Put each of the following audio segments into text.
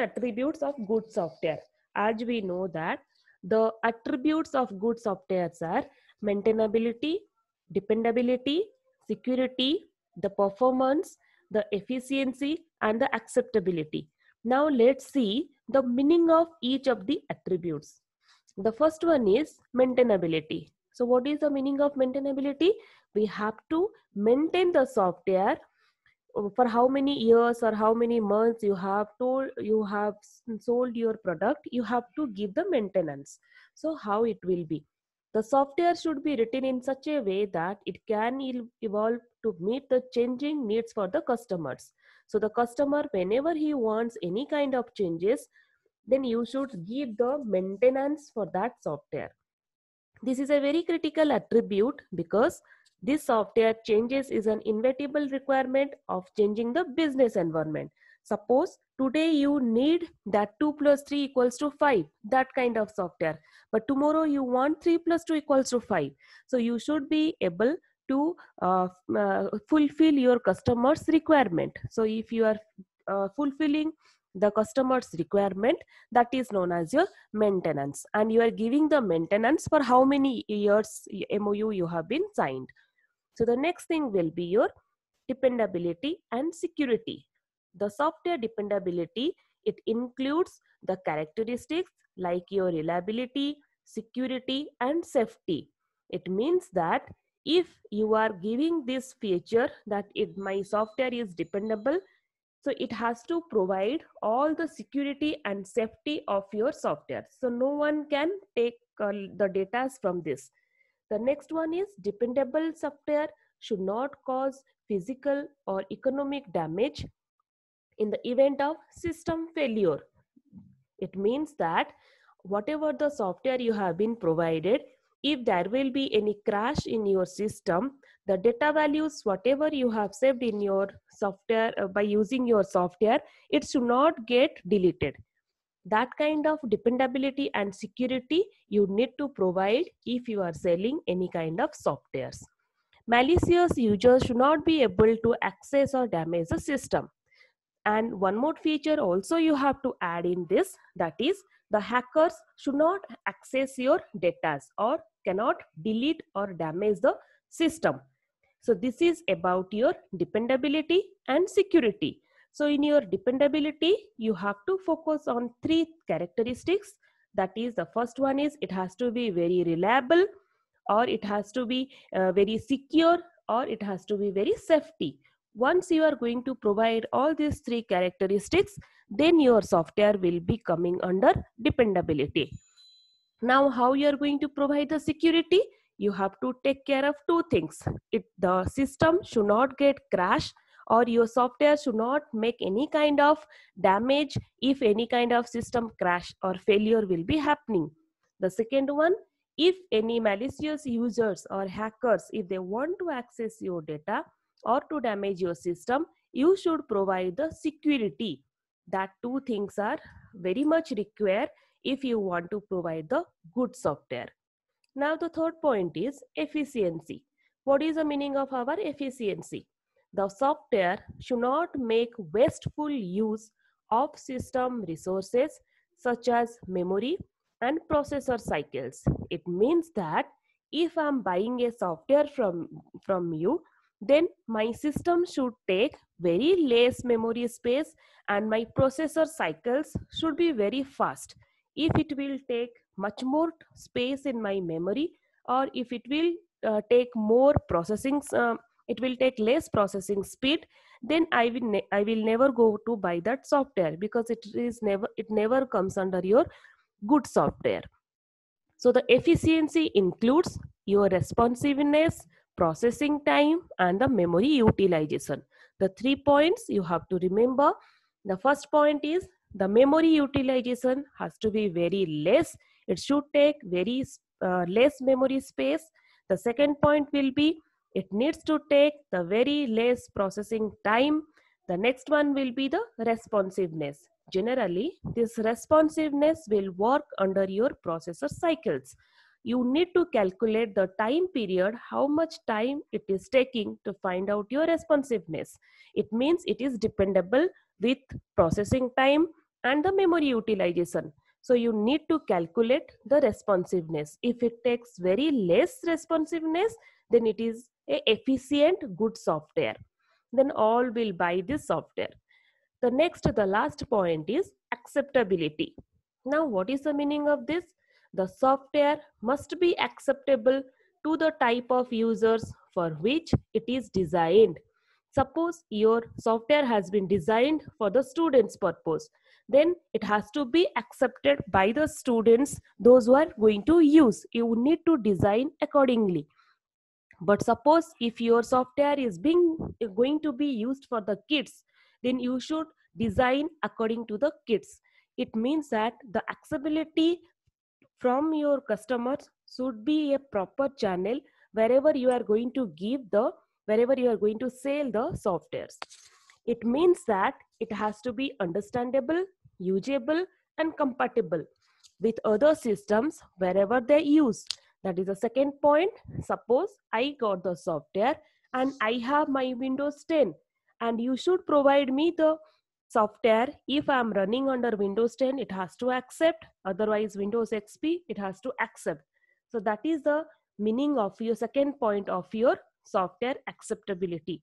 attributes of good software as we know that the attributes of good software are maintainability dependability security the performance the efficiency and the acceptability now let's see the meaning of each of the attributes the first one is maintainability so what is the meaning of maintainability we have to maintain the software uh, for how many years or how many months you have told you have sold your product you have to give the maintenance so how it will be the software should be written in such a way that it can evolve to meet the changing needs for the customers so the customer whenever he wants any kind of changes then you should give the maintenance for that software this is a very critical attribute because this software changes is an inevitable requirement of changing the business environment. Suppose today you need that 2 plus 3 equals to 5, that kind of software. But tomorrow you want 3 plus 2 equals to 5. So you should be able to uh, uh, fulfill your customer's requirement. So if you are uh, fulfilling the customer's requirement that is known as your maintenance and you are giving the maintenance for how many years mou you have been signed so the next thing will be your dependability and security. The software dependability, it includes the characteristics like your reliability, security and safety. It means that if you are giving this feature that it, my software is dependable, so it has to provide all the security and safety of your software. So no one can take uh, the data from this. The next one is dependable software should not cause physical or economic damage in the event of system failure. It means that whatever the software you have been provided, if there will be any crash in your system, the data values, whatever you have saved in your software uh, by using your software, it should not get deleted that kind of dependability and security you need to provide if you are selling any kind of softwares malicious users should not be able to access or damage the system and one more feature also you have to add in this that is the hackers should not access your data or cannot delete or damage the system so this is about your dependability and security so in your dependability, you have to focus on three characteristics. That is the first one is it has to be very reliable or it has to be uh, very secure or it has to be very safety. Once you are going to provide all these three characteristics, then your software will be coming under dependability. Now how you are going to provide the security? You have to take care of two things. It, the system should not get crashed or your software should not make any kind of damage if any kind of system crash or failure will be happening. The second one, if any malicious users or hackers, if they want to access your data or to damage your system, you should provide the security. That two things are very much required if you want to provide the good software. Now the third point is efficiency. What is the meaning of our efficiency? the software should not make wasteful use of system resources such as memory and processor cycles. It means that if I'm buying a software from, from you, then my system should take very less memory space and my processor cycles should be very fast. If it will take much more space in my memory or if it will uh, take more processing uh, it will take less processing speed then i will i will never go to buy that software because it is never it never comes under your good software so the efficiency includes your responsiveness processing time and the memory utilization the three points you have to remember the first point is the memory utilization has to be very less it should take very uh, less memory space the second point will be it needs to take the very less processing time. The next one will be the responsiveness. Generally, this responsiveness will work under your processor cycles. You need to calculate the time period, how much time it is taking to find out your responsiveness. It means it is dependable with processing time and the memory utilization. So you need to calculate the responsiveness. If it takes very less responsiveness, then it is a efficient good software then all will buy this software the next the last point is acceptability now what is the meaning of this the software must be acceptable to the type of users for which it is designed suppose your software has been designed for the students purpose then it has to be accepted by the students those who are going to use you need to design accordingly but suppose if your software is being going to be used for the kids then you should design according to the kids it means that the accessibility from your customers should be a proper channel wherever you are going to give the wherever you are going to sell the softwares it means that it has to be understandable usable and compatible with other systems wherever they use that is the second point. Suppose I got the software and I have my Windows 10 and you should provide me the software. If I am running under Windows 10, it has to accept. Otherwise, Windows XP, it has to accept. So that is the meaning of your second point of your software acceptability.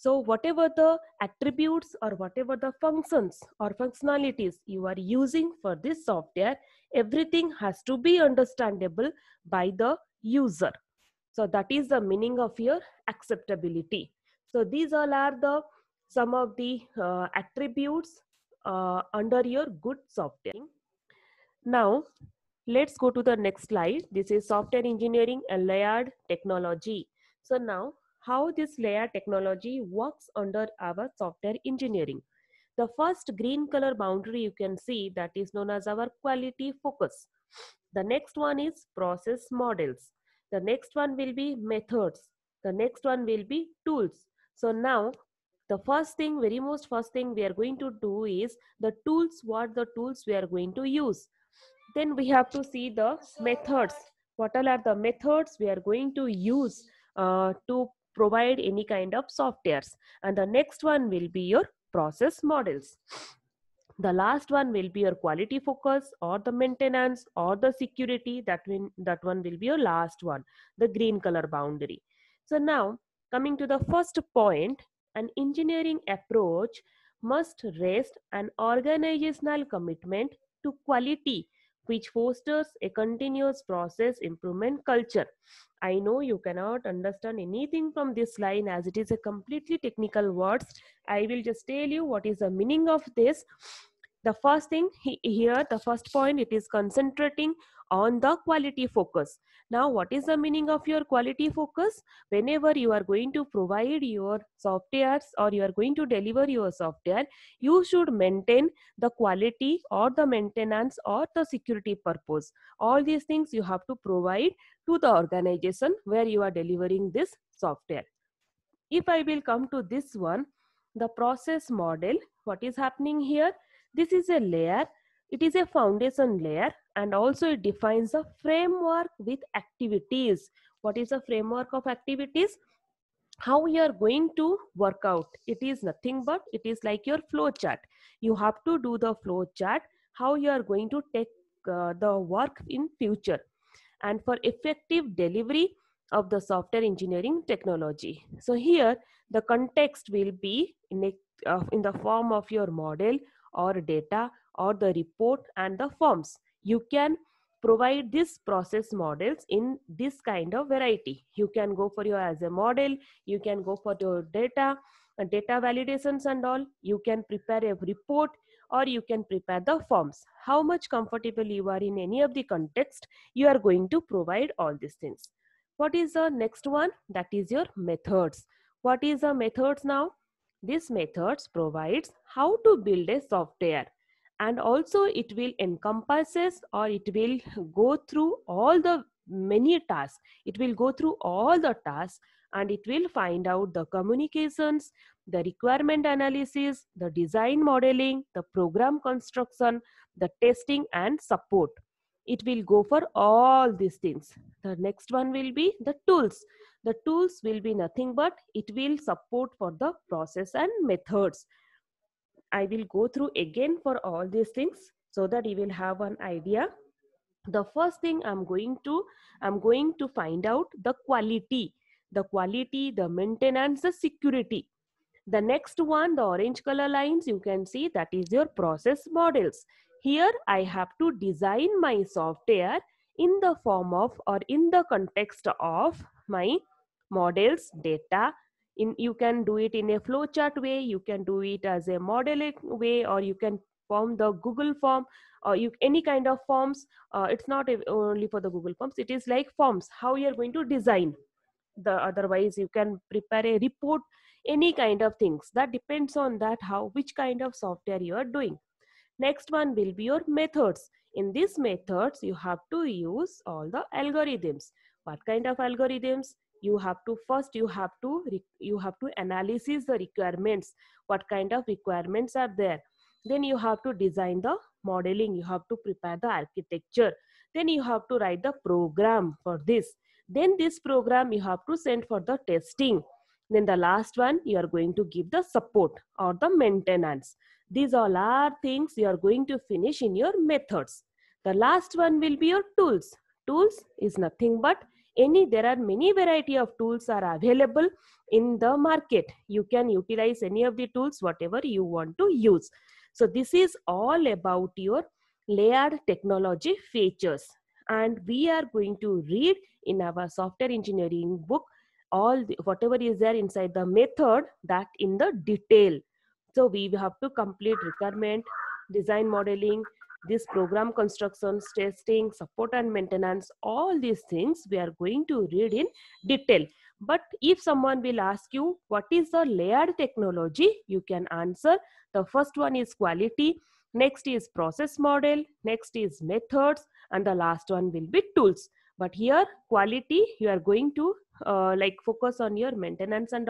So whatever the attributes or whatever the functions or functionalities you are using for this software, everything has to be understandable by the user. So that is the meaning of your acceptability. So these all are the some of the uh, attributes uh, under your good software. Now let's go to the next slide. This is software engineering and layered technology. So now how this layer technology works under our software engineering. The first green color boundary you can see that is known as our quality focus. The next one is process models. The next one will be methods. The next one will be tools. So now the first thing, very most first thing we are going to do is the tools, what the tools we are going to use. Then we have to see the methods. What are the methods we are going to use uh, to provide any kind of softwares and the next one will be your process models the last one will be your quality focus or the maintenance or the security that win, that one will be your last one the green color boundary so now coming to the first point an engineering approach must rest an organizational commitment to quality which fosters a continuous process improvement culture. I know you cannot understand anything from this line as it is a completely technical words. I will just tell you what is the meaning of this. The first thing here, the first point, it is concentrating on the quality focus. Now, what is the meaning of your quality focus? Whenever you are going to provide your softwares or you are going to deliver your software, you should maintain the quality or the maintenance or the security purpose. All these things you have to provide to the organization where you are delivering this software. If I will come to this one, the process model, what is happening here? This is a layer. It is a foundation layer and also it defines a framework with activities what is a framework of activities how you are going to work out it is nothing but it is like your flow chart you have to do the flow chart how you are going to take uh, the work in future and for effective delivery of the software engineering technology so here the context will be in, a, uh, in the form of your model or data or the report and the forms you can provide this process models in this kind of variety you can go for your as a model you can go for your data and uh, data validations and all you can prepare a report or you can prepare the forms how much comfortable you are in any of the context you are going to provide all these things what is the next one that is your methods what is the methods now this methods provides how to build a software and also it will encompasses or it will go through all the many tasks it will go through all the tasks and it will find out the communications the requirement analysis the design modeling the program construction the testing and support it will go for all these things the next one will be the tools the tools will be nothing but it will support for the process and methods I will go through again for all these things so that you will have an idea. The first thing I'm going to, I'm going to find out the quality, the quality, the maintenance, the security. The next one, the orange color lines, you can see that is your process models. Here I have to design my software in the form of or in the context of my models, data, in you can do it in a flowchart way you can do it as a modeling way or you can form the google form or you any kind of forms uh, it's not only for the google forms it is like forms how you are going to design the otherwise you can prepare a report any kind of things that depends on that how which kind of software you are doing next one will be your methods in these methods you have to use all the algorithms what kind of algorithms you have to first you have to you have to analysis the requirements what kind of requirements are there then you have to design the modeling you have to prepare the architecture then you have to write the program for this then this program you have to send for the testing then the last one you are going to give the support or the maintenance these all are things you are going to finish in your methods the last one will be your tools tools is nothing but any there are many variety of tools are available in the market you can utilize any of the tools whatever you want to use so this is all about your layered technology features and we are going to read in our software engineering book all the, whatever is there inside the method that in the detail so we have to complete requirement design modeling this program constructions, testing, support and maintenance, all these things we are going to read in detail. But if someone will ask you, what is the layered technology? You can answer. The first one is quality. Next is process model. Next is methods. And the last one will be tools. But here quality, you are going to uh, like focus on your maintenance and